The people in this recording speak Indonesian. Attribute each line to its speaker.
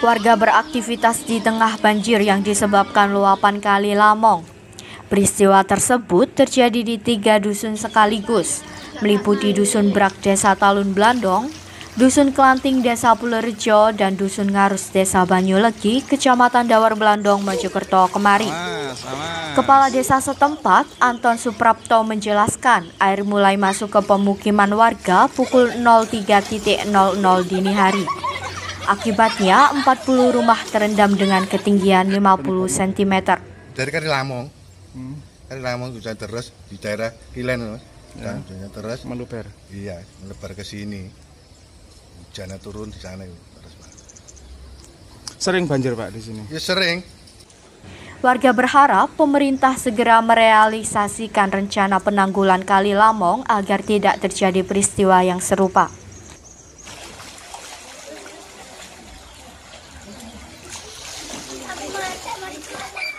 Speaker 1: Warga beraktivitas di tengah banjir yang disebabkan luapan Kali Lamong. Peristiwa tersebut terjadi di tiga dusun sekaligus, meliputi Dusun Brak Desa Talun Blandong, Dusun Kelanting Desa Pulerjo dan Dusun Ngarus Desa Banyulegi, Kecamatan Dawar Belandong, Mojokerto kemarin. Kepala Desa setempat, Anton Suprapto menjelaskan, air mulai masuk ke pemukiman warga pukul 03.00 dini hari. Akibatnya 40 rumah terendam dengan ketinggian 50 cm.
Speaker 2: Dari kali Lamong. Hmm. Kali Lamong bisa terus di daerah
Speaker 3: Kilen, Mas. Ya. terus meluber. Iya, melebar ke sini hujannya turun di sana terus Sering banjir Pak di sini? Ya sering.
Speaker 1: Warga berharap pemerintah segera merealisasikan rencana penanggulan Kali Lamong agar tidak terjadi peristiwa yang serupa. Thank you.